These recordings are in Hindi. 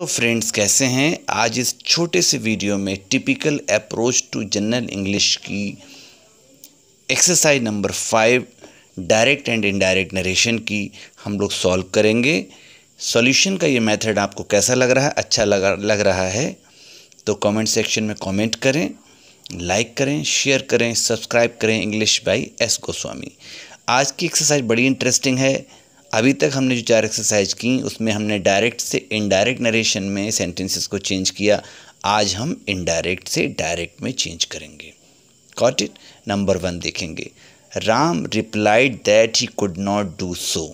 तो फ्रेंड्स कैसे हैं आज इस छोटे से वीडियो में typical approach to general English की exercise number five direct and indirect narration की हम लोग सॉल्व करेंगे सॉल्यूशन का ये मेथड आपको कैसा लग रहा है अच्छा लगा लग रहा है तो कमेंट सेक्शन में कमेंट करें लाइक करें शेयर करें सब्सक्राइब करें इंग्लिश बाई एस गोस्वामी आज की एक्सरसाइज बड़ी इंटरेस्टिंग है अभी तक हमने जो चार एक्सरसाइज की उसमें हमने डायरेक्ट से इनडायरेक्ट नरेशन में सेंटेंसेस को चेंज किया आज हम इनडायरेक्ट से डायरेक्ट में चेंज करेंगे कॉट इट नंबर वन देखेंगे Ram replied that he could not do so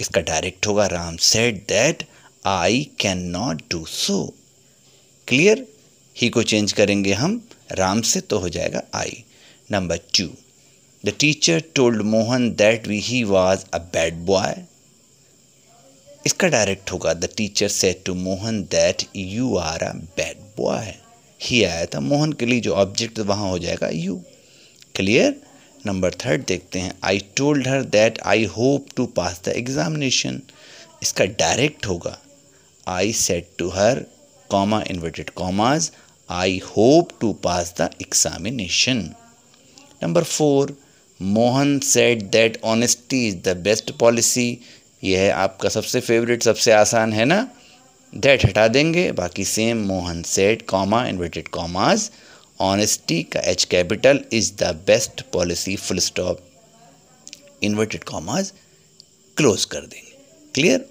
इसका डायरेक्ट होगा Ram said that I can not do so clear he को चेंज करेंगे हम राम से तो हो जाएगा I number two the teacher told Mohan that we he was a bad boy इसका डायरेक्ट होगा the teacher said to Mohan that you are a bad boy he आया था मोहन के लिए जो ऑब्जेक्ट वहाँ हो जाएगा यू क्लियर नंबर थर्ड देखते हैं I told her that I hope to pass the examination इसका डायरेक्ट होगा I said to her comma inverted commas I hope to pass the examination number four Mohan said that honesty is the best policy यह है आपका सबसे फेवरेट सबसे आसान है ना दैट हटा देंगे बाकी same Mohan said comma inverted commas honesty का H capital is the best policy full stop inverted commas close कर देंगे क्लियर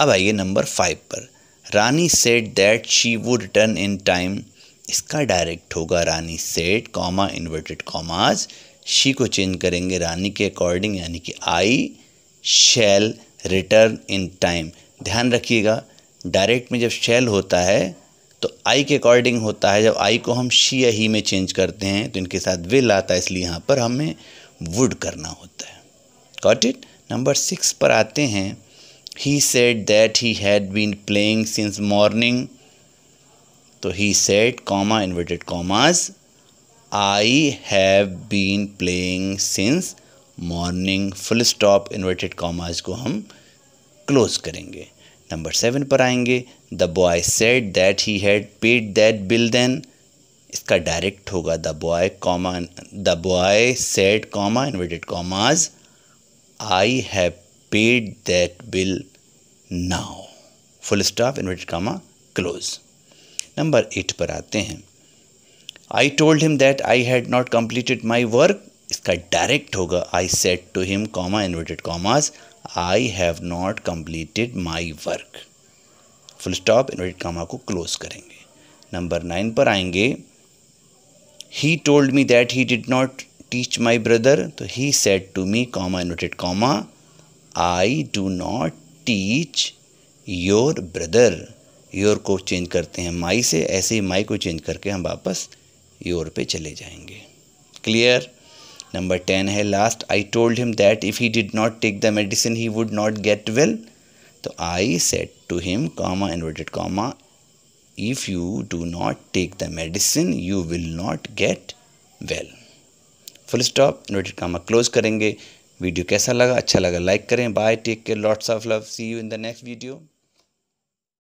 अब आइए नंबर फाइव पर Rani said that she would return in time इसका डायरेक्ट होगा Rani said comma inverted commas she को चेंज करेंगे रानी के अकॉर्डिंग यानी कि आई शैल रिटर्न इन टाइम ध्यान रखिएगा डायरेक्ट में जब शैल होता है तो आई के अकॉर्डिंग होता है जब आई को हम शी या ही में चेंज करते हैं तो इनके साथ विल आता है इसलिए यहाँ पर हमें वुड करना होता है कॉट इट नंबर सिक्स पर आते हैं he said that he had been playing since morning तो he said comma inverted commas I have been playing since morning full stop inverted commas को हम क्लोज करेंगे नंबर सेवन पर आएंगे the boy said that he had paid that bill then इसका डायरेक्ट होगा the boy comma the boy said comma inverted commas I have paid that bill now full stop inverted comma close number eight पर आते हैं I told him that I had not completed my work इसका डायरेक्ट होगा I said to him comma inverted commas I have not completed my work full stop inverted comma को क्लोज करेंगे नंबर नाइन पर आएंगे he told me that he did not teach my brother तो he said to me comma inverted comma I do not teach your brother your को चेंज करते हैं माई से ऐसे ही माई को चेंज करके हम वापस योर पे चले जाएंगे क्लियर नंबर टेन है last I told him that if he did not take the medicine he would not get well तो I said to him comma inverted comma if you do not take the medicine you will not get well full stop inverted comma close करेंगे वीडियो कैसा लगा अच्छा लगा लाइक करें bye take care lots of love see you in the next video